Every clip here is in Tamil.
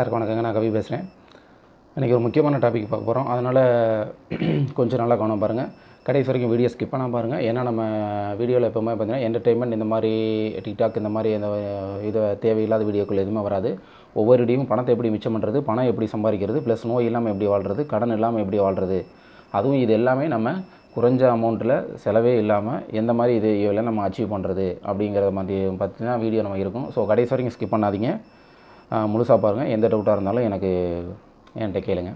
எல்லாருக்கும் வணக்கங்க நான் கவி பேசுகிறேன் இன்றைக்கி ஒரு முக்கியமான டாபிக் பார்க்க போகிறோம் அதனால் கொஞ்சம் நல்லா கவனம் பாருங்கள் கடைசி வரைக்கும் வீடியோ ஸ்கிப் பண்ணால் பாருங்கள் ஏன்னா நம்ம வீடியோவில் எப்போவுமே பார்த்திங்கன்னா என்டர்டெயின்மெண்ட் இந்த மாதிரி டிக்டாக் இந்த மாதிரி இந்த இதை தேவையில்லாத வீடியோக்கள் எதுவுமே வராது ஒவ்வொரு இடையும் பணத்தை எப்படி மிச்சம் பண்ணுறது பணம் எப்படி சம்பாதிக்கிறது ப்ளஸ் நோய் இல்லாமல் எப்படி வாழ்கிறது கடன் இல்லாமல் எப்படி வாழ்கிறது அதுவும் இது எல்லாமே நம்ம குறைஞ்ச அமௌண்ட்டில் செலவே இல்லாமல் எந்த மாதிரி இது இதெல்லாம் நம்ம அச்சீவ் பண்ணுறது அப்படிங்கிறத மாதிரி பார்த்திங்கன்னா வீடியோ நம்ம இருக்கும் ஸோ கடைசி வரைக்கும் ஸ்கிப் பண்ணாதீங்க முழுசாக பாருங்கள் எந்த டவுட்டாக இருந்தாலும் எனக்கு என்கிட்ட கேளுங்க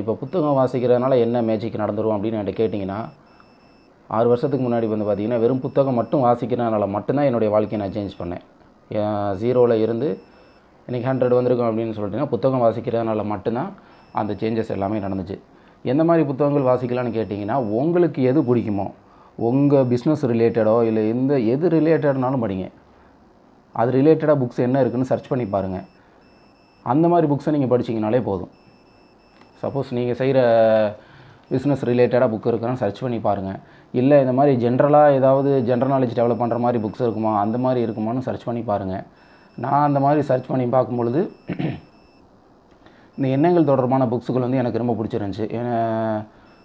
இப்போ புத்தகம் வாசிக்கிறதுனால என்ன மேஜிக் நடந்துடும் அப்படின்னு என்கிட்ட கேட்டிங்கன்னா ஆறு வருஷத்துக்கு முன்னாடி வந்து பார்த்திங்கன்னா வெறும் புத்தகம் மட்டும் வாசிக்கிறதுனால மட்டும்தான் என்னுடைய வாழ்க்கையை நான் சேஞ்ச் பண்ணேன் ஜீரோவில் இருந்து இன்றைக்கி ஹண்ட்ரட் வந்திருக்கும் அப்படின்னு சொல்லிட்டிங்கன்னா புத்தகம் வாசிக்கிறதுனால மட்டும்தான் அந்த சேஞ்சஸ் எல்லாமே நடந்துச்சு எந்த மாதிரி புத்தகங்கள் வாசிக்கலான்னு கேட்டிங்கன்னா உங்களுக்கு எது பிடிக்குமோ உங்கள் பிஸ்னஸ் ரிலேட்டடோ இல்லை எந்த எது ரிலேட்டட்னாலும் படிங்க அது ரிலேட்டடாக புக்ஸ் என்ன இருக்குதுன்னு சர்ச் பண்ணி பாருங்கள் அந்த மாதிரி புக்ஸை நீங்கள் படிச்சிங்கனாலே போதும் சப்போஸ் நீங்கள் செய்கிற பிஸ்னஸ் ரிலேட்டடாக புக் இருக்குன்னு சர்ச் பண்ணி பாருங்கள் இல்லை இந்த மாதிரி ஜென்ரலாக ஏதாவது ஜென்ரல் நாலேஜ் டெவலப் பண்ணுற மாதிரி புக்ஸ் இருக்குமா அந்த மாதிரி இருக்குமான்னு சர்ச் பண்ணி பாருங்கள் நான் அந்த மாதிரி சர்ச் பண்ணி பார்க்கும் பொழுது இந்த எண்ணங்கள் தொடர்பான புக்ஸுகள் வந்து எனக்கு ரொம்ப பிடிச்சிருந்துச்சி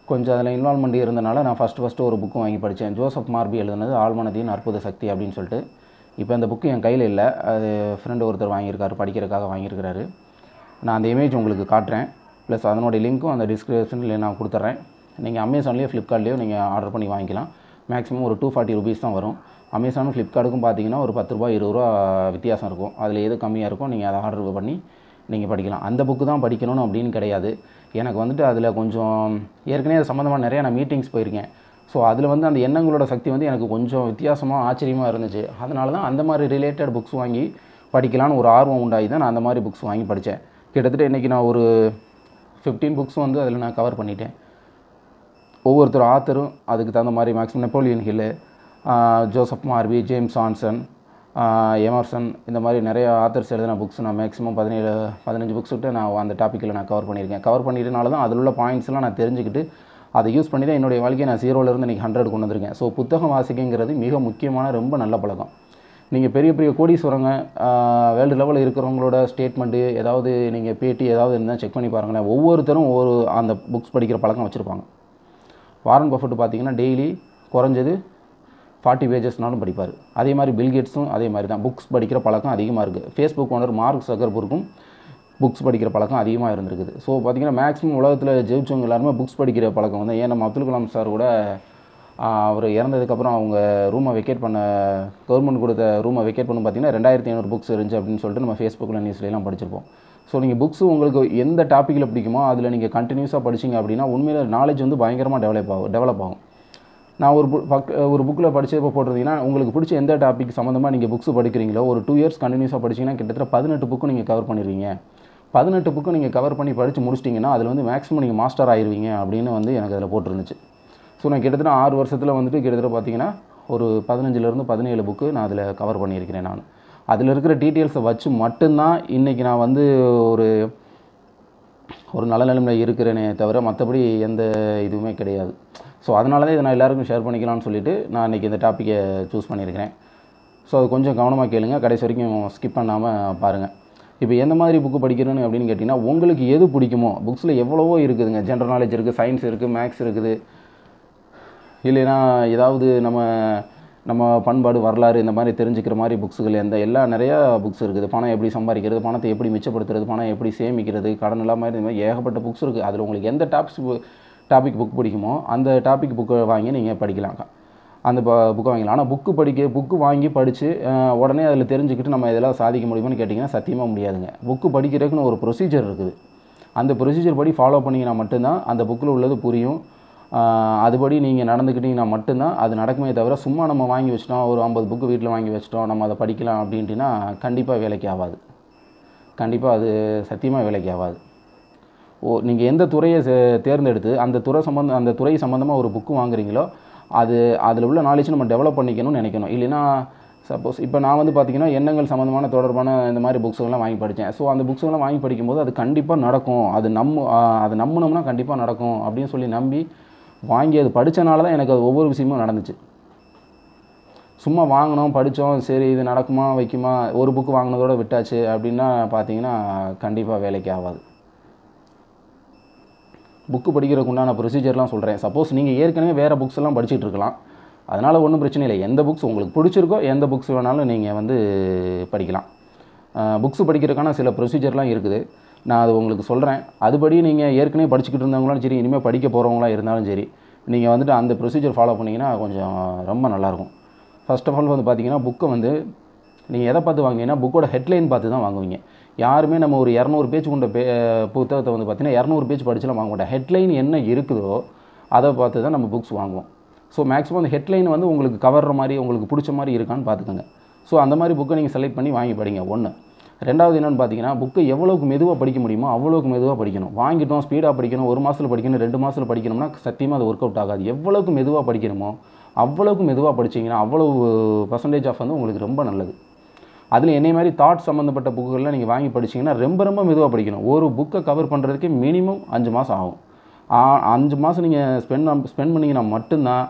கொஞ்சம் அதில் இன்வால்மெண்ட் இருந்தனால நான் ஃபஸ்ட்டு ஃபஸ்ட்டு ஒரு புக்கு வாங்கி படித்தேன் ஜோசப் மார்பி எழுதுனது ஆழ்மனதியின் அற்புத சக்தி அப்படின்னு சொல்லிட்டு இப்போ அந்த புக்கு என் கையில் இல்லை அது ஃப்ரெண்டு ஒருத்தர் வாங்கியிருக்காரு படிக்கிறதுக்காக வாங்கியிருக்கிறாரு நான் அந்த இமேஜ் உங்களுக்கு காட்டுறேன் ப்ளஸ் அதனுடைய லிங்க்கும் அந்த டிஸ்கிரிப்ஷனில் நான் கொடுத்துட்றேன் நீங்கள் அமேசான்லேயோ ஃப்ளிப்கார்ட்லேயோ நீங்கள் ஆர்டர் பண்ணி வாங்கிக்கலாம் மேக்ஸிமம் ஒரு டூ ஃபார்ட்டி ருபீஸ் தான் வரும் அமேசானும் ஃப்ளிப்கார்ட்டுக்கும் பார்த்தீங்கன்னா ஒரு பத்து ரூபா இருபது ரூபா வித்தியாசம் இருக்கும் அதில் எது கம்மியாக இருக்கும் நீங்கள் அதை ஆர்டர் பண்ணி நீங்கள் படிக்கலாம் அந்த புக்கு தான் படிக்கணும்னு அப்படின்னு கிடையாது எனக்கு வந்துட்டு அதில் கொஞ்சம் ஏற்கனவே அது சம்மந்தமாக நிறையா நான் மீட்டிங்ஸ் போயிருக்கேன் ஸோ அதில் வந்து அந்த எண்ணங்களோட சக்தி வந்து எனக்கு கொஞ்சம் வித்தியாசமாக ஆச்சரியமாக இருந்துச்சு அதனால தான் அந்த மாதிரி ரிலேட்டட் புக்ஸ் வாங்கி படிக்கலான்னு ஒரு ஆர்வம் உண்டாகி தான் நான் அந்த மாதிரி புக்ஸ் வாங்கி படித்தேன் கிட்டத்தட்ட இன்றைக்கி நான் ஒரு ஃபிஃப்டீன் புக்ஸ் வந்து அதில் நான் கவர் பண்ணிட்டேன் ஒவ்வொருத்தர் ஆத்தரும் அதுக்கு தகுந்த மாதிரி maximum Napoleon Hill Joseph Murphy James Anson Emerson இந்த மாதிரி நிறைய ஆத்தர்ஸ் எழுதின புக்ஸ் நான் மேக்ஸிமம் பதினேழு பதினஞ்சு புக்ஸ் விட்டு நான் அந்த டாப்பிக்கில் நான் கவர் பண்ணியிருக்கேன் கவர் பண்ணிட்டனால தான் அதில் உள்ள பாயிண்ட்ஸ்லாம் நான் தெரிஞ்சுக்கிட்டு அதை யூஸ் பண்ணி தான் என்னுடைய வாழ்க்கையை நான் ஜீரோவிலேருந்து இன்றைக்கி ஹண்ட்ரட் கொண்டு வந்திருக்கேன் ஸோ புத்தகம் வாசிக்கிங்கிறது மிக முக்கியமான ரொம்ப நல்ல பழக்கம் நீங்கள் பெரிய பெரிய கோடீஸ்வரங்க வேர்ல்டு லெவலில் இருக்கிறவங்களோட ஸ்டேட்மெண்ட்டு ஏதாவது நீங்கள் பேட்டி ஏதாவது இருந்தால் செக் பண்ணி பாருங்களேன் ஒவ்வொருத்தரும் ஒவ்வொரு அந்த புக்ஸ் படிக்கிற பழக்கம் வச்சுருப்பாங்க வாரன் பஃபட் பார்த்திங்கன்னா டெய்லி குறைஞ்சது ஃபார்ட்டி பேஜஸ்னாலும் படிப்பார் அதே மாதிரி பில்கேட்ஸும் அதே மாதிரி தான் புக்ஸ் படிக்கிற பழக்கம் அதிகமாக இருக்குது ஃபேஸ்புக் ஓனர் மார்க் சகர்பூருக்கும் புக்ஸ் படிக்கிற பழக்கம் அதிகமாக இருந்திருக்குது ஸோ பார்த்திங்கன்னா மேக்ஸிமம் உலகத்தில் ஜெயிச்சவங்க எல்லாருமே புக்ஸ் படிக்கிற பழக்கம் வந்து ஏன்னா அப்துல் கலாம் சார் கூட அவர் இறந்ததுக்கப்புறம் அவங்க ரூமை வெக்கேட் பண்ண கவர்மெண்ட் கொடுத்த ரூமை வெக்கேட் பண்ணு பார்த்திங்கன்னா ரெண்டாயிரத்தி ஐநூறு புக்ஸ் இருந்துச்சு அப்படின்னு சொல்லிட்டு நம்ம ஃபேஸ்புக்கில் நியூஸ்லாம் படிச்சிருப்போம் ஸோ நீங்கள் புக்ஸ் உங்களுக்கு எந்த டாப்பிக்கில் பிடிக்குமோ அதில் நீங்கள் கண்டினியூஸாக படிச்சிங்க அப்படின்னா உண்மையில் நாலேஜ் வந்து பயங்கரமாக டெவலப் ஆகும் டெவலப் ஆகும் நான் ஒரு பக் ஒரு புக்கில் படித்தப்போ போட்டிருந்தீங்கன்னா உங்களுக்கு பிடிச்ச எந்த டாபிக் சம்மந்தமாக நீங்கள் புக்ஸ் படிக்கிறீங்களோ ஒரு டூ இயர்ஸ் கண்டினியூஸாக படிச்சிங்கன்னா கிட்டத்தட்ட பதினெட்டு புக்கு நீங்கள் கவர் பண்ணிடுவீங்க பதினெட்டு புக்கு நீங்கள் கவர் பண்ணி படித்து முடிச்சிட்டிங்கன்னா அதில் வந்து மேக்ஸிமம் நீங்கள் மாஸ்டர் ஆயிடுவீங்க அப்படின்னு வந்து எனக்கு அதில் போட்டிருந்துச்சு ஸோ நான் கிட்டத்தட்ட ஆறு வருஷத்தில் வந்துட்டு கிட்டத்தட்ட பார்த்தீங்கன்னா ஒரு பதினஞ்சுலேருந்து பதினேழு புக்கு நான் அதில் கவர் பண்ணியிருக்கிறேன் நான் அதில் இருக்கிற டீட்டெயில்ஸை வச்சு மட்டும்தான் இன்றைக்கி நான் வந்து ஒரு ஒரு நல்ல நிலைமையில் இருக்கிறேனே தவிர மற்றபடி எந்த இதுவுமே கிடையாது ஸோ அதனால தான் இதை நான் எல்லாருக்கும் ஷேர் பண்ணிக்கலாம்னு சொல்லிவிட்டு நான் இன்றைக்கி இந்த டாப்பிக்கை சூஸ் பண்ணியிருக்கிறேன் ஸோ அது கொஞ்சம் கவனமாக கேளுங்க கடைசி வரைக்கும் ஸ்கிப் பண்ணாமல் பாருங்கள் இப்போ எந்த மாதிரி புக்கு படிக்கிறேன்னு அப்படின்னு கேட்டிங்கன்னா உங்களுக்கு எது பிடிக்குமோ புக்ஸில் எவ்வளவோ இருக்குதுங்க ஜென்ரல் நாலேஜ் இருக்குது சயின்ஸ் இருக்குது மேக்ஸ் இருக்குது இல்லைன்னா ஏதாவது நம்ம நம்ம பண்பாடு வரலாறு இந்த மாதிரி தெரிஞ்சுக்கிற மாதிரி புக்ஸுகள் எந்த எல்லா நிறையா புக்ஸ் இருக்குது பணம் எப்படி சம்பாதிக்கிறது பணத்தை எப்படி மிச்சப்படுத்துறது பணம் எப்படி சேமிக்கிறது கடன் இல்லாமல் இந்த மாதிரி ஏகப்பட்ட புக்ஸ் இருக்குது அதில் உங்களுக்கு எந்த டாப்ஸ் டாபிக் புக் பிடிக்குமோ அந்த டாபிக் புக்கை வாங்கி நீங்கள் படிக்கலாம் அந்த புக்கை வாங்கிக்கலாம் ஆனால் புக்கு படிக்க புக்கு வாங்கி படித்து உடனே அதில் தெரிஞ்சுக்கிட்டு நம்ம இதெல்லாம் சாதிக்க முடியுமான்னு கேட்டிங்கன்னா சத்தியமாக முடியாதுங்க புக்கு படிக்கிறதுக்குன்னு ஒரு ப்ரொசீஜர் இருக்குது அந்த ப்ரொசீஜர் படி ஃபாலோ பண்ணிங்கன்னா மட்டும்தான் அந்த புக்கில் உள்ளது புரியும் அதுபடி நீங்கள் நடந்துக்கிட்டிங்கன்னா மட்டும்தான் அது நடக்குமே தவிர சும்மா நம்ம வாங்கி வச்சிட்டோம் ஒரு ஐம்பது புக்கு வீட்டில் வாங்கி வச்சிட்டோம் நம்ம அதை படிக்கலாம் அப்படின்ட்டுனா கண்டிப்பாக வேலைக்கு ஆகாது கண்டிப்பாக அது சத்தியமாக வேலைக்கு ஆகாது ஓ நீங்கள் எந்த துறையை தேர்ந்தெடுத்து அந்த துறை சம்மந்த அந்த துறை சம்மந்தமாக ஒரு புக்கு வாங்குறீங்களோ அது அதில் உள்ள நாலேஜ் நம்ம டெவலப் பண்ணிக்கணும்னு நினைக்கணும் இல்லைனா சப்போஸ் இப்போ நான் வந்து பார்த்திங்கன்னா எண்ணங்கள் சம்மந்தமான தொடர்பான இந்த மாதிரி புக்ஸுகள்லாம் வாங்கி படித்தேன் ஸோ அந்த புக்ஸுகள்லாம் வாங்கி படிக்கும்போது அது கண்டிப்பாக நடக்கும் அது நம்ம அது நம்பினோம்னா கண்டிப்பாக நடக்கும் அப்படின்னு சொல்லி நம்பி வாங்கி அது படித்தனால தான் எனக்கு அது ஒவ்வொரு விஷயமும் நடந்துச்சு சும்மா வாங்கினோம் படித்தோம் சரி இது நடக்குமா வைக்குமா ஒரு புக்கு வாங்கினதோட விட்டாச்சு அப்படின்னா பார்த்தீங்கன்னா கண்டிப்பாக வேலைக்கு ஆகாது புக்கு படிக்கிறதுக்கு உண்டான ப்ரொசீஜர்லாம் சொல்கிறேன் சப்போஸ் நீங்கள் ஏற்கனவே வேறு புக்ஸ் எல்லாம் படிச்சுட்டு இருக்கலாம் அதனால் ஒன்றும் பிரச்சனை இல்லை எந்த புக்ஸ் உங்களுக்கு பிடிச்சிருக்கோ எந்த புக்ஸ் வேணாலும் நீங்கள் வந்து படிக்கலாம் புக்ஸ் படிக்கிறதுக்கான சில ப்ரொசீஜர்லாம் இருக்குது நான் அது உங்களுக்கு சொல்கிறேன் அதுபடி நீங்கள் ஏற்கனவே படிச்சுக்கிட்டு இருந்தவங்களாலும் சரி இனிமேல் படிக்க போகிறவங்களா இருந்தாலும் சரி நீங்கள் வந்துட்டு அந்த ப்ரொசீஜர் ஃபாலோ பண்ணிங்கன்னா கொஞ்சம் ரொம்ப நல்லாயிருக்கும் ஃபஸ்ட் ஆஃப் ஆல் வந்து பார்த்தீங்கன்னா புக்கை வந்து நீங்கள் எதை பார்த்து வாங்கினீங்கன்னா புக்கோட ஹெட்லைன் பார்த்து தான் வாங்குவீங்க யாருமே நம்ம ஒரு இரநூறு பேஜ் கொண்ட பே புத்தகத்தை வந்து பார்த்திங்கன்னா இரநூறு பேஜ் படிச்சுலாம் வாங்க மாட்டேன் ஹெட்லைன் என்ன இருக்குதோ அதை பார்த்து தான் நம்ம புக்ஸ் வாங்குவோம் ஸோ மேக்ஸிமம் அந்த ஹெட்லைன் வந்து உங்களுக்கு கவர்ற மாதிரி உங்களுக்கு பிடிச்ச மாதிரி இருக்கான்னு பார்த்துக்கோங்க ஸோ அந்த மாதிரி புக்கை நீங்கள் செலக்ட் பண்ணி வாங்கி படிங்க ஒன்று ரெண்டாவது என்னென்னு பார்த்தீங்கன்னா புக்கை எவ்வளோக்கு மெதுவாக படிக்க முடியுமோ அவ்வளோக்கு மெதுவாக படிக்கணும் வாங்கிட்டோம் ஸ்பீடாக படிக்கணும் ஒரு மாதத்தில் படிக்கணும் ரெண்டு மாதத்தில் படிக்கணும்னா சத்தியமாக அது ஒர்க் அவுட் ஆகாது எவ்வளோக்கு மெதுவாக படிக்கணுமோ அவ்வளோக்கு மெதுவாக படிச்சிங்கன்னா அவ்வளோ பர்சன்டேஜ் ஆஃப் வந்து உங்களுக்கு ரொம்ப நல்லது அதில் என்னை மாதிரி தாட் சம்மந்தப்பட்ட புக்குகளில் நீங்கள் வாங்கி படிச்சிங்கன்னா ரொம்ப ரொம்ப மெதுவாக படிக்கணும் ஒரு புக்கை கவர் பண்ணுறதுக்கு மினிமம் அஞ்சு மாதம் ஆகும் அஞ்சு மாதம் நீங்கள் ஸ்பெண்ட் ஸ்பெண்ட் பண்ணிங்கன்னா மட்டும்தான்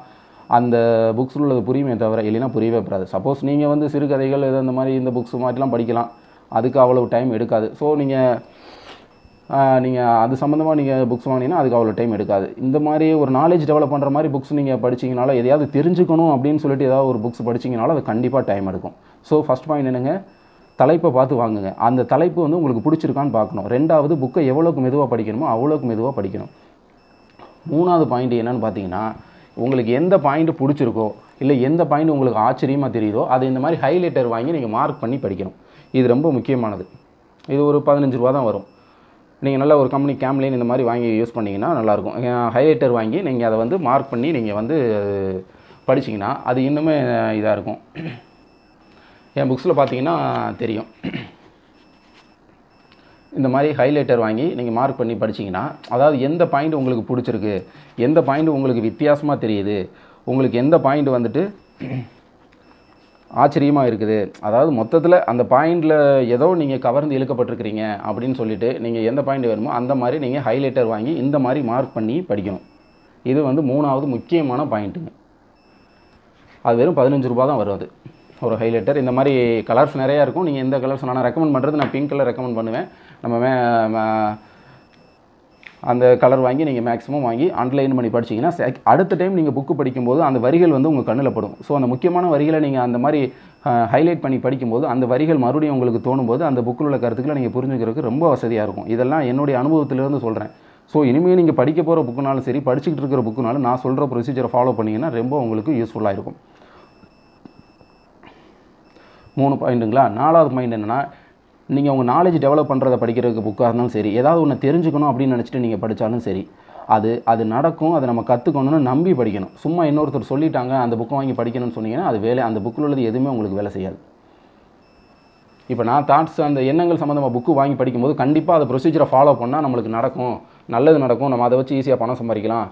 அந்த புக்ஸில் உள்ளது புரியுமே தவிர இல்லைன்னா புரியவே பெறாது சப்போஸ் நீங்கள் வந்து சிறுகதைகள் எது அந்த மாதிரி இந்த புக்ஸ் மாதிரிலாம் படிக்கலாம் அதுக்கு அவ்வளோ டைம் எடுக்காது ஸோ நீங்கள் நீங்கள் அது சம்மந்தமாக நீங்கள் புக்ஸ் வாங்கினீங்கன்னா அதுக்கு அவ்வளோ டைம் எடுக்காது இந்த மாதிரி ஒரு நாலேஜ் டெவலப் பண்ணுற மாதிரி புக்ஸ் நீங்கள் படிச்சிங்கனால எதையாவது தெரிஞ்சுக்கணும் அப்படின்னு சொல்லிட்டு ஏதாவது ஒரு புக்ஸ் படிச்சிங்கனால அது கண்டிப்பாக டைம் எடுக்கும் ஸோ ஃபஸ்ட் பாயிண்ட் என்னங்க தலைப்பை பார்த்து வாங்குங்க அந்த தலைப்பு வந்து உங்களுக்கு பிடிச்சிருக்கான்னு பார்க்கணும் ரெண்டாவது புக்கை எவ்வளோக்கு மெதுவாக படிக்கணுமோ அவ்வளோக்கு மெதுவாக படிக்கணும் மூணாவது பாயிண்ட் என்னென்னு பார்த்தீங்கன்னா உங்களுக்கு எந்த பாயிண்ட் பிடிச்சிருக்கோ இல்லை எந்த பாயிண்ட் உங்களுக்கு ஆச்சரியமாக தெரியுதோ அதை இந்த மாதிரி ஹைலைட்டர் வாங்கி நீங்கள் மார்க் பண்ணி படிக்கணும் இது ரொம்ப முக்கியமானது இது ஒரு பதினஞ்சு ரூபா தான் வரும் நீங்கள் நல்ல ஒரு கம்பெனி கேம்லின் இந்த மாதிரி வாங்கி யூஸ் பண்ணிங்கன்னா நல்லாயிருக்கும் ஹைலைட்டர் வாங்கி நீங்கள் அதை வந்து மார்க் பண்ணி நீங்கள் வந்து படிச்சிங்கன்னா அது இன்னுமே இதாக இருக்கும் என் புக்ஸில் பார்த்தீங்கன்னா தெரியும் இந்த மாதிரி ஹைலைட்டர் வாங்கி நீங்கள் மார்க் பண்ணி படிச்சிங்கன்னா அதாவது எந்த பாயிண்ட் உங்களுக்கு பிடிச்சிருக்கு எந்த பாயிண்ட் உங்களுக்கு வித்தியாசமாக தெரியுது உங்களுக்கு எந்த பாயிண்ட் வந்துட்டு ஆச்சரியமாக இருக்குது அதாவது மொத்தத்தில் அந்த பாயிண்டில் ஏதோ நீங்கள் கவர்ந்து இழுக்கப்பட்டிருக்கிறீங்க அப்படின்னு சொல்லிட்டு நீங்கள் எந்த பாயிண்ட் வேணுமோ அந்த மாதிரி நீங்கள் ஹைலைட்டர் வாங்கி இந்த மாதிரி மார்க் பண்ணி படிக்கணும் இது வந்து மூணாவது முக்கியமான பாயிண்ட்டுங்க அது வெறும் பதினஞ்சு ரூபா தான் அது ஒரு ஹைலைட்டர் இந்த மாதிரி கலர்ஸ் நிறையா இருக்கும் நீங்கள் எந்த கலர்ஸ் நான் ரெக்கமெண்ட் பண்ணுறது நான் பிங்க் கலர் ரெக்கமெண்ட் பண்ணுவேன் நம்ம அந்த கலர் வாங்கி நீங்கள் மேக்ஸிமம் வாங்கி அண்டர்லைன் பண்ணி படிச்சிங்கன்னா அடுத்த டைம் நீங்கள் புக்கு படிக்கும்போது அந்த வரிகள் வந்து உங்கள் கண்ணில் படும் ஸோ அந்த முக்கியமான வரிகளை நீங்கள் அந்த மாதிரி ஹைலைட் பண்ணி படிக்கும்போது அந்த வரிகள் மறுபடியும் உங்களுக்கு தோணும்போது அந்த புக்கில் உள்ள கருத்துக்களை நீங்கள் புரிஞ்சுக்கிறதுக்கு ரொம்ப வசதியாக இருக்கும் இதெல்லாம் என்னுடைய அனுபவத்திலேருந்து சொல்கிறேன் ஸோ இனிமேல் நீங்கள் படிக்க போகிற புக்குனாலும் சரி படிச்சுக்கிட்டு இருக்கிற புக்குனாலும் நான் சொல்கிற ப்ரொசீஜரை ஃபாலோ பண்ணிங்கன்னா ரொம்ப உங்களுக்கு யூஸ்ஃபுல்லாக இருக்கும் மூணு பாயிண்ட்டுங்களா நாலாவது பாயிண்ட் என்னென்னா நீங்கள் உங்கள் நாலேஜ் டெவலப் பண்ணுறதை படிக்கிறதுக்கு புக்காக இருந்தாலும் சரி ஏதாவது ஒன்று தெரிஞ்சுக்கணும் அப்படின்னு நினச்சிட்டு நீங்கள் படித்தாலும் சரி அது அது நடக்கும் அதை நம்ம கற்றுக்கணும்னு நம்பி படிக்கணும் சும்மா இன்னொருத்தர் சொல்லிட்டாங்க அந்த புக்கை வாங்கி படிக்கணும்னு சொன்னீங்கன்னா அது வேலை அந்த புக்கில் உள்ளது எதுவுமே உங்களுக்கு வேலை செய்யாது இப்போ நான் தாட்ஸ் அந்த எண்ணங்கள் சம்மந்தமாக புக்கு வாங்கி படிக்கும்போது கண்டிப்பாக அதை ப்ரொசீஜரை ஃபாலோ பண்ணால் நம்மளுக்கு நடக்கும் நல்லது நடக்கும் நம்ம அதை வச்சு ஈஸியாக பணம் சம்பாதிக்கலாம்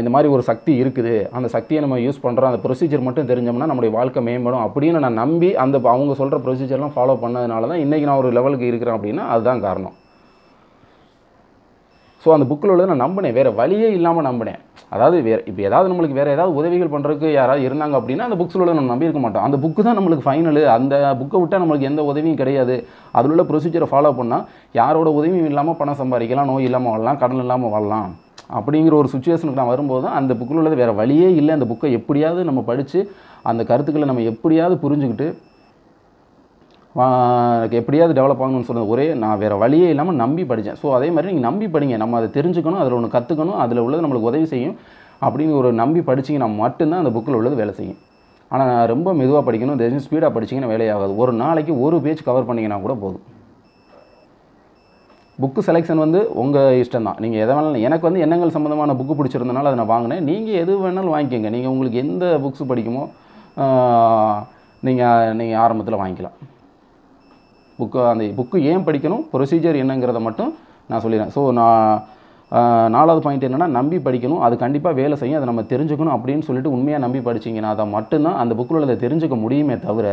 இந்த மாதிரி ஒரு சக்தி இருக்குது அந்த சக்தியை நம்ம யூஸ் பண்ணுறோம் அந்த ப்ரொசீஜர் மட்டும் தெரிஞ்சோம்னா நம்முடைய வாழ்க்கை மேம்படும் அப்படின்னு நான் நம்பி அந்த அவங்க சொல்கிற ப்ரொசீஜர்லாம் ஃபாலோ பண்ணதுனால தான் இன்றைக்கி நான் ஒரு லெவலுக்கு இருக்கிறேன் அப்படின்னா அதுதான் காரணம் ஸோ அந்த புக்கில் உள்ளதை நான் நம்பினேன் வேறு வழியே இல்லாமல் நம்பினேன் அதாவது வேறு இப்போ ஏதாவது நம்மளுக்கு வேறு ஏதாவது உதவிகள் பண்ணுறதுக்கு யாராவது இருந்தாங்க அப்படின்னா அந்த புக்ஸில் உள்ள நம்ம நம்பியிருக்க மாட்டோம் அந்த புக்கு தான் நம்மளுக்கு ஃபைனலு அந்த புக்கை விட்டால் நம்மளுக்கு எந்த உதவியும் கிடையாது அதில் உள்ள ப்ரொசீஜரை ஃபாலோ பண்ணால் யாரோட உதவியும் இல்லாமல் பணம் சம்பாதிக்கலாம் நோய் இல்லாமல் வாழலாம் கடன் இல்லாமல் வாழலாம் அப்படிங்கிற ஒரு சுச்சுவேஷனுக்கு நான் வரும்போது அந்த புக்கில் உள்ளது வேறு வழியே இல்லை அந்த புக்கை எப்படியாவது நம்ம படித்து அந்த கருத்துக்களை நம்ம எப்படியாவது புரிஞ்சுக்கிட்டு எப்படியாவது டெவலப் ஆகணும்னு சொன்னது ஒரே நான் வேறு வழியே இல்லாமல் நம்பி படித்தேன் ஸோ அதே மாதிரி நீங்கள் நம்பி படிங்க நம்ம அதை தெரிஞ்சுக்கணும் அதில் ஒன்று கற்றுக்கணும் அதில் உள்ளது நம்மளுக்கு உதவி செய்யும் அப்படிங்கிற ஒரு நம்பி படிச்சிங்கன்னா மட்டும்தான் அந்த புக்கில் உள்ளது வேலை செய்யும் ஆனால் நான் ரொம்ப மெதுவாக படிக்கணும் தெரிஞ்சு ஸ்பீடாக படிச்சிங்கன்னா வேலையாகாது ஒரு நாளைக்கு ஒரு பேஜ் கவர் பண்ணிங்கன்னா கூட போதும் புக்கு செலெக்ஷன் வந்து உங்கள் இஷ்டம் தான் நீங்கள் எதை வேணாலும் எனக்கு வந்து எண்ணங்கள் சம்மந்தமான புக்கு பிடிச்சிருந்தனால அதை நான் வாங்கினேன் நீங்கள் எது வேணாலும் வாங்கிக்கோங்க நீங்கள் உங்களுக்கு எந்த புக்ஸ் படிக்குமோ நீங்கள் நீங்கள் ஆரம்பத்தில் வாங்கிக்கலாம் புக்கு அந்த புக்கு ஏன் படிக்கணும் ப்ரொசீஜர் என்னங்கிறத மட்டும் நான் சொல்லிடுறேன் ஸோ நான் நாலாவது பாயிண்ட் என்னென்னா நம்பி படிக்கணும் அது கண்டிப்பாக வேலை செய்யும் அதை நம்ம தெரிஞ்சுக்கணும் அப்படின்னு சொல்லிட்டு உண்மையாக நம்பி படிச்சிங்கன்னா அதை மட்டும்தான் அந்த புக்கில் உள்ளதை தெரிஞ்சுக்க முடியுமே தவிர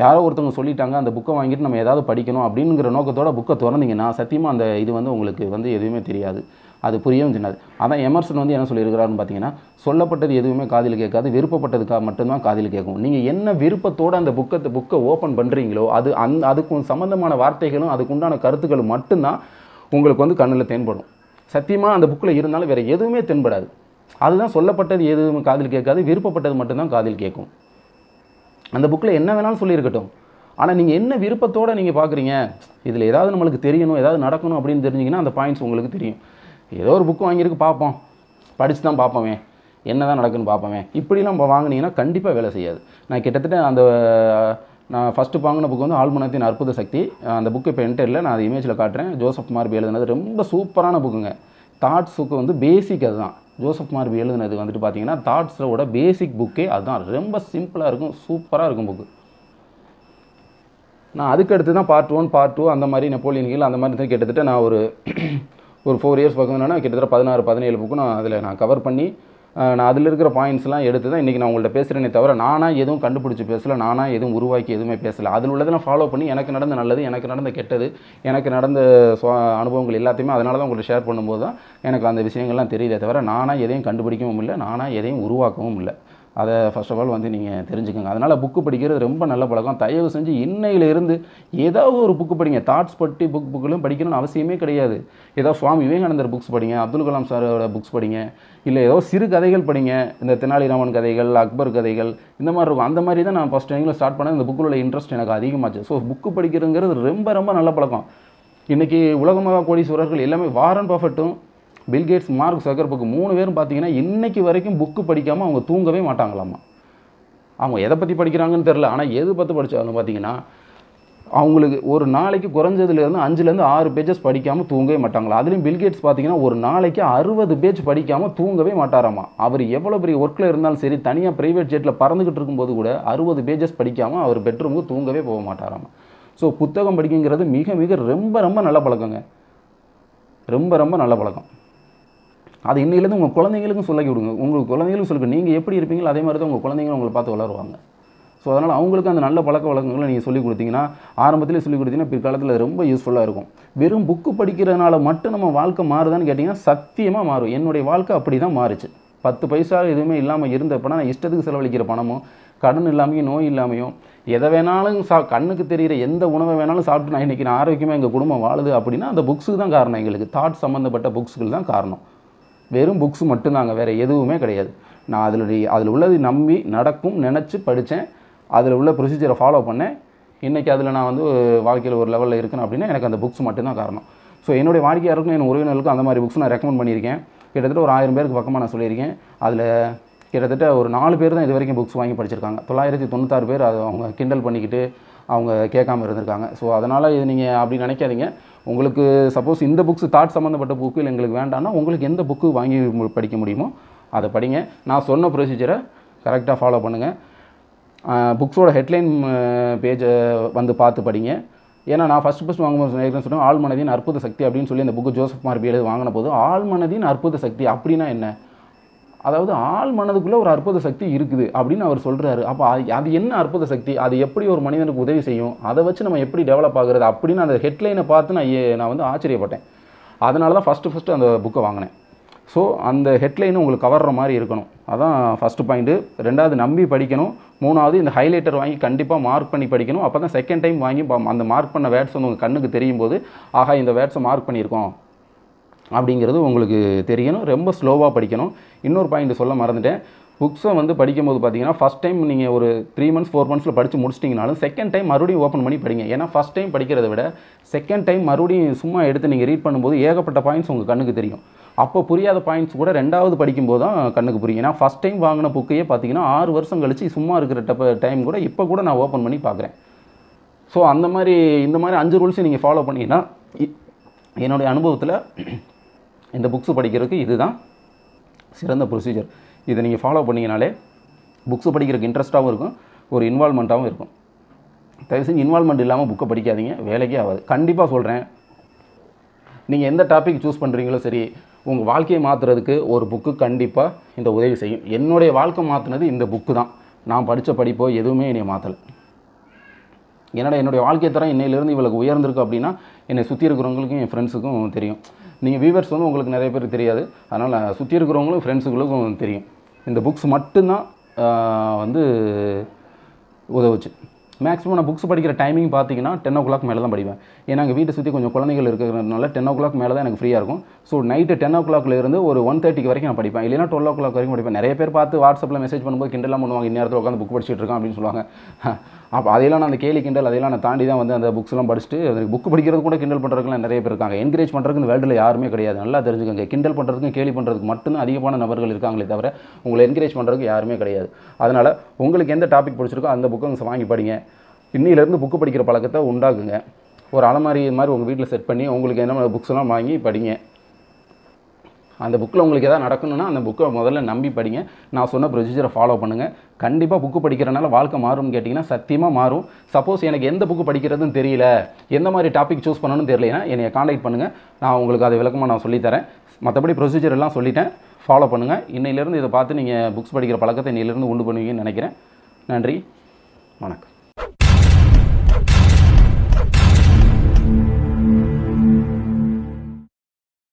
யாரோ ஒருத்தவங்க சொல்லிட்டாங்க அந்த புக்கை வாங்கிட்டு நம்ம ஏதாவது படிக்கணும் அப்படிங்கிற நோக்கத்தோட புக்கை திறந்தீங்கன்னா சத்தியமாக அந்த இது வந்து உங்களுக்கு வந்து எதுவுமே தெரியாது அது புரியவும் சொன்னது அதான் எமர்சன் வந்து என்ன சொல்லியிருக்கிறாருன்னு பார்த்தீங்கன்னா சொல்லப்பட்டது எதுவுமே காதில் கேட்காது விருப்பப்பட்டதுக்காக மட்டும்தான் காதில் கேட்கும் நீங்கள் என்ன விருப்பத்தோடு அந்த புக்கத்தை புக்கை ஓப்பன் பண்ணுறீங்களோ அது அந் அதுக்கு சம்மந்தமான வார்த்தைகளும் அதுக்குண்டான கருத்துக்களும் மட்டும்தான் உங்களுக்கு வந்து கண்ணில் தென்படும் சத்தியமாக அந்த புக்கில் இருந்தாலும் வேறு எதுவுமே தென்படாது அதுதான் சொல்லப்பட்டது எதுவும் காதில் கேட்காது விருப்பப்பட்டது மட்டும்தான் காதில் கேட்கும் அந்த புக்கில் என்ன வேணாலும் சொல்லியிருக்கட்டும் ஆனால் நீங்கள் என்ன விருப்பத்தோடு நீங்கள் பார்க்குறீங்க இதில் ஏதாவது நம்மளுக்கு தெரியணும் ஏதாவது நடக்கணும் அப்படின்னு தெரிஞ்சிங்கன்னா அந்த பாயிண்ட்ஸ் உங்களுக்கு தெரியும் ஏதோ ஒரு புக்கு வாங்கியிருக்கு பார்ப்போம் படித்து தான் பார்ப்போமே என்ன தான் நடக்குன்னு பார்ப்போமே இப்படிலாம் நம்ம வாங்கினீங்கன்னா கண்டிப்பாக வேலை செய்யாது நான் கிட்டத்தட்ட அந்த நான் ஃபஸ்ட்டு வாங்கின புக்கு வந்து ஆழ்மனத்தின் அற்புத சக்தி அந்த புக்கு இப்போ என்டரில் இல்லை நான் அது இமேஜில் காட்டுறேன் ஜோசப் குமார் எழுதுனது ரொம்ப சூப்பரான புக்குங்க தாட்ஸுக்கு வந்து பேசிக் அதுதான் ஜோசப் மார்பி எழுதுனது வந்துட்டு பார்த்தீங்கன்னா தாட்ஸோட பேசிக் புக்கே அதுதான் ரொம்ப சிம்பிளாக இருக்கும் சூப்பராக இருக்கும் புக்கு நான் அதுக்கடுத்து தான் பார்ட் ஒன் பார்ட் டூ அந்த மாதிரி நெப்போலியன் கீழ் அந்த மாதிரி தான் கிட்டத்தட்ட நான் ஒரு ஒரு ஃபோர் இயர்ஸ் பக்கம் என்னென்னா கிட்டத்தட்ட பதினாறு பதினேழு புக்கு நான் அதில் நான் கவர் பண்ணி நான் அதில் இருக்கிற பாயிண்ட்ஸ்லாம் எடுத்து தான் இன்றைக்கி நான் உங்கள்கிட்ட பேசுகிறேனே தவிர நானாக எதுவும் கண்டுபிடிச்சி பேசலை நானாக எதுவும் உருவாக்கி எதுவுமே பேசலை அதில் உள்ளதெல்லாம் ஃபாலோ பண்ணி எனக்கு நடந்த நல்லது எனக்கு நடந்த கெட்டது எனக்கு நடந்த அனுபவங்கள் எல்லாத்தையுமே அதனால தான் உங்கள்கிட்ட ஷேர் பண்ணும்போது தான் எனக்கு அந்த விஷயங்கள்லாம் தெரியல தவிர நானாக எதையும் கண்டுபிடிக்கவும் இல்லை நானாக எதையும் உருவாக்கவும் இல்லை அதை ஃபஸ்ட் ஆஃப் ஆல் வந்து நீங்கள் தெரிஞ்சுக்கோங்க அதனால் புக்கு படிக்கிறது ரொம்ப நல்ல பழக்கம் தயவு செஞ்சு இன்னையிலிருந்து ஏதாவது ஒரு புக்கு படிங்க தாட்ஸ் பற்றி புக் புக்கிலும் படிக்கணும்னு அவசியமே கிடையாது ஏதோ சுவாமி விவேகானந்தர் புக்ஸ் படிங்க அப்துல் கலாம் சாரோட புக்ஸ் படிங்க இல்லை ஏதோ சிறு கதைகள் படிங்க இந்த தெனாலிராமன் கதைகள் அக்பர் கதைகள் இந்த மாதிரி இருக்கும் அந்த மாதிரி தான் நான் ஃபஸ்ட் டைமில் ஸ்டார்ட் பண்ணேன் இந்த புக்கில் உள்ள இன்ட்ரெஸ்ட் எனக்கு அதிகமாச்சு ஸோ புக்கு படிக்கிறதுங்கிறது ரொம்ப ரொம்ப நல்ல பழக்கம் இன்றைக்கி உலகமாக கோடீஸ்வரர்கள் எல்லாமே வாரன் பஃபெட்டும் பில்கேட்ஸ் மார்க் சக்கரப்புக்கு மூணு பேரும் பார்த்தீங்கன்னா இன்றைக்கி வரைக்கும் புக்கு படிக்காமல் அவங்க தூங்கவே மாட்டாங்களாமா அவங்க எதை பற்றி படிக்கிறாங்கன்னு தெரில ஆனால் எது பற்றி படித்தாலும் பார்த்தீங்கன்னா அவங்களுக்கு ஒரு நாளைக்கு குறைஞ்சதுலேருந்து அஞ்சுலேருந்து ஆறு பேஜஸ் படிக்காமல் தூங்கவே மாட்டாங்களா அதுலேயும் பில்கேட்ஸ் பார்த்தீங்கன்னா ஒரு நாளைக்கு அறுபது பேஜ் படிக்காமல் தூங்கவே மாட்டாராமா அவர் எவ்வளோ பெரிய ஒர்க்கில் இருந்தாலும் சரி தனியாக ப்ரைவேட் ஜெட்டில் பறந்துக்கிட்டு இருக்கும்போது கூட அறுபது பேஜஸ் படிக்காமல் அவர் பெட்ரூமுக்கு தூங்கவே போக மாட்டாராமா ஸோ புத்தகம் படிக்குங்கிறது மிக மிக ரொம்ப ரொம்ப நல்ல பழக்கங்க ரொம்ப ரொம்ப நல்ல பழக்கம் அது இன்னிலேருந்து உங்கள் குழந்தைங்களுக்கும் சொல்லி கொடுங்க உங்கள் குழந்தைங்களும் சொல்லுங்க நீங்கள் எப்படி இருப்பீங்களோ அதே மாதிரி தான் உங்கள் குழந்தைங்களும் உங்களை பார்த்து வளருவாங்க ஸோ அதனால் அவங்களுக்கு அந்த நல்ல பழக்க வழக்கங்களை நீங்கள் சொல்லிக் கொடுத்தீங்கன்னா ஆரம்பத்திலே சொல்லிக் கொடுத்தீங்கன்னா பிற்காலத்தில் ரொம்ப யூஸ்ஃபுல்லாக இருக்கும் வெறும் புக்கு படிக்கிறதுனால மட்டும் நம்ம வாழ்க்கை மாறுதான்னு கேட்டிங்கன்னா சத்தியமாக மாறும் என்னுடைய வாழ்க்கை அப்படி தான் மாறுச்சு பத்து பைசா எதுவுமே இல்லாமல் இருந்தப்போனா நான் இஷ்டத்துக்கு செலவழிக்கிற பணமும் கடன் இல்லாமையும் நோய் இல்லாமையும் எதை வேணாலும் சா கண்ணுக்கு தெரிகிற எந்த உணவை வேணாலும் சாப்பிட்டு நான் இன்றைக்கி நான் ஆரோக்கியமாக எங்கள் குடும்பம் வாழுது அப்படின்னா அந்த புக்ஸுக்கு தான் காரணம் எங்களுக்கு தாட் சம்மந்தப்பட்ட புக்ஸுக்கு தான் காரணம் வெறும் புக்ஸ் தாங்க வேறு எதுவுமே கிடையாது நான் அதில் அதில் உள்ளது நம்பி நடக்கும் நினச்சி படித்தேன் அதில் உள்ள ப்ரொசீஜரை ஃபாலோ பண்ணேன் இன்றைக்கி அதில் நான் வந்து வாழ்க்கையில் ஒரு லெவலில் இருக்கணும் அப்படின்னா எனக்கு அந்த புக்ஸ் மட்டும்தான் காரணம் ஸோ என்னுடைய வாடிக்கையாளருக்கும் என்னோட உறவினர்களுக்கும் அந்த மாதிரி புக்ஸ் நான் ரெக்கமெண்ட் பண்ணியிருக்கேன் கிட்டத்தட்ட ஒரு ஆயிரம் பேருக்கு பக்கமாக நான் சொல்லியிருக்கேன் அதில் கிட்டத்தட்ட ஒரு நாலு பேர் தான் இது வரைக்கும் புக்ஸ் வாங்கி படிச்சிருக்காங்க தொள்ளாயிரத்தி தொண்ணூத்தாறு பேர் அதை அவங்க கிண்டல் பண்ணிக்கிட்டு அவங்க கேட்காம இருந்திருக்காங்க ஸோ அதனால் இது நீங்கள் அப்படி நினைக்காதீங்க உங்களுக்கு சப்போஸ் இந்த புக்ஸ் தாட் சம்மந்தப்பட்ட புக்கு இல்லை எங்களுக்கு வேண்டாம்னா உங்களுக்கு எந்த புக்கு வாங்கி படிக்க முடியுமோ அதை படிங்க நான் சொன்ன ப்ரொசீஜரை கரெக்டாக ஃபாலோ பண்ணுங்கள் புக்ஸோட ஹெட்லைன் பேஜை வந்து பார்த்து படிங்க ஏன்னா நான் ஃபஸ்ட் ஃபஸ்ட் வாங்கும்போது ஏற்கனவே சொன்னேன் மனதின் அற்புத சக்தி அப்படின்னு சொல்லி அந்த புக்கு ஜோசப் மார்பி வாங்கின போது ஆழ்மனதின் அற்புத சக்தி அப்படின்னா என்ன அதாவது ஆள் மனதுக்குள்ளே ஒரு அற்புத சக்தி இருக்குது அப்படின்னு அவர் சொல்கிறாரு அப்போ அது என்ன அற்புத சக்தி அது எப்படி ஒரு மனிதனுக்கு உதவி செய்யும் அதை வச்சு நம்ம எப்படி டெவலப் ஆகுறது அப்படின்னு அந்த ஹெட்லைனை பார்த்து நான் நான் வந்து ஆச்சரியப்பட்டேன் அதனால தான் ஃபஸ்ட்டு ஃபஸ்ட்டு அந்த புக்கை வாங்கினேன் ஸோ அந்த ஹெட்லைன் உங்களுக்கு கவர்ற மாதிரி இருக்கணும் அதான் ஃபஸ்ட்டு பாயிண்ட்டு ரெண்டாவது நம்பி படிக்கணும் மூணாவது இந்த ஹைலைட்டர் வாங்கி கண்டிப்பாக மார்க் பண்ணி படிக்கணும் அப்போ தான் செகண்ட் டைம் வாங்கி அந்த மார்க் பண்ண வேர்ட்ஸ் வந்து உங்கள் கண்ணுக்கு தெரியும் போது ஆகா இந்த வேர்ட்ஸை மார்க் பண்ணியிருக்கோம் அப்படிங்கிறது உங்களுக்கு தெரியணும் ரொம்ப ஸ்லோவாக படிக்கணும் இன்னொரு பாயிண்ட் சொல்ல மறந்துட்டேன் புக்ஸை வந்து படிக்கும்போது பார்த்தீங்கன்னா ஃபஸ்ட் டைம் நீங்கள் ஒரு த்ரீ மந்த்ஸ் ஃபோர் மந்த்ஸில் படித்து முடிச்சிட்டிங்கனாலும் செகண்ட் டைம் மறுபடியும் ஓப்பன் பண்ணி படிங்க ஏன்னா ஃபஸ்ட் டைம் படிக்கிறத விட செகண்ட் டைம் மறுபடியும் சும்மா எடுத்து நீங்கள் ரீட் பண்ணும்போது ஏகப்பட்ட பாயிண்ட்ஸ் உங்கள் கண்ணுக்கு தெரியும் அப்போ புரியாத பாயிண்ட்ஸ் கூட ரெண்டாவது படிக்கும்போது தான் கண்ணுக்கு புரியும் ஏன்னா ஃபஸ்ட் டைம் வாங்கின புக்கையே பார்த்தீங்கன்னா ஆறு வருஷம் கழித்து சும்மா இருக்கிற டப்ப டைம் கூட இப்போ கூட நான் ஓப்பன் பண்ணி பார்க்குறேன் ஸோ அந்த மாதிரி இந்த மாதிரி அஞ்சு ரூல்ஸையும் நீங்கள் ஃபாலோ பண்ணிங்கன்னா என்னுடைய அனுபவத்தில் இந்த புக்ஸு படிக்கிறதுக்கு இதுதான் சிறந்த ப்ரொசீஜர் இதை நீங்கள் ஃபாலோ பண்ணிங்கனாலே புக்ஸு படிக்கிறதுக்கு இன்ட்ரெஸ்ட்டாகவும் இருக்கும் ஒரு இன்வால்மெண்ட்டாகவும் இருக்கும் தயவு செஞ்சு இன்வால்மெண்ட் இல்லாமல் புக்கை படிக்காதீங்க வேலைக்கே ஆகாது கண்டிப்பாக சொல்கிறேன் நீங்கள் எந்த டாபிக் சூஸ் பண்ணுறீங்களோ சரி உங்கள் வாழ்க்கையை மாற்றுறதுக்கு ஒரு புக்கு கண்டிப்பாக இந்த உதவி செய்யும் என்னுடைய வாழ்க்கை மாற்றினது இந்த புக்கு தான் நான் படித்த படிப்போ எதுவுமே என்னை மாற்றலை என்னடா என்னுடைய வாழ்க்கை தரம் என்னையிலேருந்து இவளுக்கு உயர்ந்திருக்கு அப்படின்னா என்னை சுற்றி இருக்கிறவங்களுக்கும் என் ஃப்ரெண்ட்ஸுக்கும் தெரியும் நீங்கள் வியூவர்ஸ் வந்து உங்களுக்கு நிறைய பேர் தெரியாது அதனால் சுற்றி இருக்கிறவங்களும் ஃப்ரெண்ட்ஸுகளுக்கும் தெரியும் இந்த புக்ஸ் மட்டும்தான் வந்து உதவுச்சு மேக்ஸிமம் நான் புக்ஸ் படிக்கிற டைமிங் பார்த்தீங்கன்னா டென் ஓ கிளாக் மேலே தான் படிப்பேன் ஏன்னா எங்கள் வீட்டை சுற்றி கொஞ்சம் குழந்தைகள் இருக்கிறதுனால டென் ஓ கிளாக் மேலே தான் எனக்கு ஃப்ரீயாக இருக்கும் ஸோ நைட்டு டென் ஓ கிளாக்ல இருந்து ஒரு ஒன் தேர்ட்டிக்கு வரைக்கும் நான் படிப்பேன் இல்லைனா டுவெல் ஓ கிளாக் வரைக்கும் படிப்பேன் நிறைய பேர் பார்த்து வாட்ஸ்அப்பில் மெசேஜ் பண்ணும்போது கிண்டெல்லாம் பண்ணுவாங்க இந்நேரத்தில் உட்காந்து புக் படிச்சுட்டு இருக்கான் அப்படின்னு சொல்லுவாங்க அப்போ அதையெல்லாம் நான் அந்த கேலி கிண்டல் அதையெல்லாம் நான் தாண்டி தான் வந்து அந்த புக்ஸ்லாம் படிச்சுட்டு அந்த புக் படிக்கிறது கூட கிண்டல் பண்ணுறதுக்குலாம் நிறைய பேர் இருக்காங்க என்கரேஜ் பண்ணுறதுக்கு இந்த வேர்ல்டில் யாருமே கிடையாது நல்லா தெரிஞ்சுக்கோங்க கிண்டல் பண்ணுறதுக்கும் கேலி பண்ணுறதுக்கு மட்டும்தான் அதிகமான நபர்கள் இருக்காங்களே தவிர உங்களை என்கரேஜ் பண்ணுறதுக்கு யாருமே கிடையாது அதனால் உங்களுக்கு எந்த டாபிக் பிடிச்சிருக்கோ அந்த புக்கை வாங்கி படிங்க இன்னிலேருந்து புக்கு படிக்கிற பழக்கத்தை உண்டாக்குங்க ஒரு அலமாரி இது மாதிரி உங்கள் வீட்டில் செட் பண்ணி உங்களுக்கு என்ன புக்ஸ்லாம் வாங்கி படிங்க அந்த புக்கில் உங்களுக்கு எதாவது நடக்கணும்னா அந்த புக்கை முதல்ல நம்பி படிங்க நான் சொன்ன ப்ரொசீஜரை ஃபாலோ பண்ணுங்கள் கண்டிப்பாக புக்கு படிக்கிறனால வாழ்க்கை மாறும்னு கேட்டிங்கன்னா சத்தியமாக மாறும் சப்போஸ் எனக்கு எந்த புக்கு படிக்கிறதுன்னு தெரியல எந்த மாதிரி டாபிக் சூஸ் பண்ணணும்னு தெரியலனா என்னை காண்டாக்ட் பண்ணுங்கள் நான் உங்களுக்கு அதை விளக்கமாக நான் சொல்லித்தரேன் மற்றபடி ப்ரொசீஜர் எல்லாம் சொல்லிட்டேன் ஃபாலோ பண்ணுங்கள் இன்னையிலேருந்து இதை பார்த்து நீங்கள் புக்ஸ் படிக்கிற பழக்கத்தை இன்னையிலேருந்து உண்டு பண்ணுவீங்கன்னு நினைக்கிறேன் நன்றி வணக்கம்